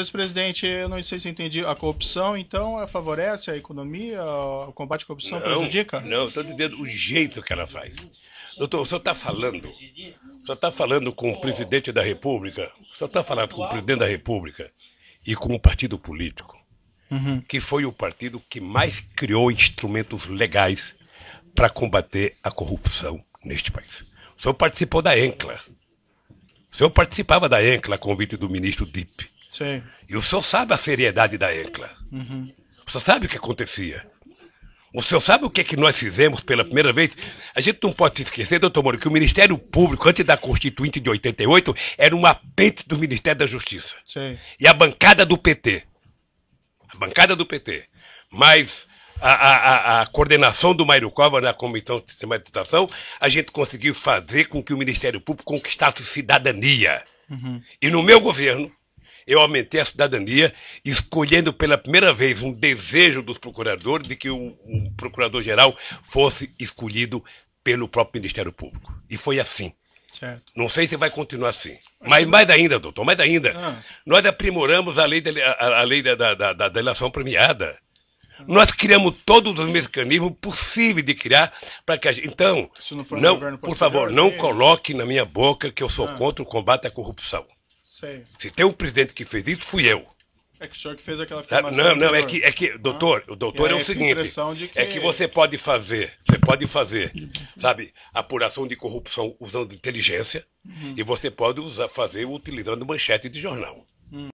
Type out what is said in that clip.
Senhor presidente, eu não sei se entendi. A corrupção, então, favorece a economia? O combate à corrupção não, prejudica? Não, estou entendendo o jeito que ela faz. Doutor, o senhor está falando, o senhor está falando com o presidente da República, o senhor está falando com o presidente da República e com o partido político, uhum. que foi o partido que mais criou instrumentos legais para combater a corrupção neste país. O senhor participou da ENCLA. O senhor participava da ENCLA, convite do ministro DIP. Sim. E o senhor sabe a seriedade da ECLA. Uhum. O senhor sabe o que acontecia. O senhor sabe o que, é que nós fizemos pela primeira vez? A gente não pode se esquecer, doutor Moro, que o Ministério Público, antes da Constituinte de 88, era um apêndice do Ministério da Justiça. Sim. E a bancada do PT. A bancada do PT. Mas a, a, a, a coordenação do Mairo Cova na Comissão de Sistematização, a gente conseguiu fazer com que o Ministério Público conquistasse cidadania. Uhum. E no meu governo, eu aumentei a cidadania, escolhendo pela primeira vez um desejo dos procuradores de que o, o procurador-geral fosse escolhido pelo próprio Ministério Público. E foi assim. Certo. Não sei se vai continuar assim. Mas mais ainda, doutor, mais ainda. Ah. Nós aprimoramos a lei, de, a, a lei da, da, da delação premiada. Nós criamos todos os mecanismos possíveis de criar para que a gente. Então, não, não por favor, não coloque na minha boca que eu sou ah. contra o combate à corrupção. Se tem um presidente que fez isso, fui eu. É que o senhor que fez aquela ah, afirmação. Não, não, é que, é que doutor, ah, o doutor é, é, o seguinte: que... é que você pode fazer, você pode fazer, sabe, apuração de corrupção usando inteligência uhum. e você pode usar, fazer utilizando manchete de jornal. Hum.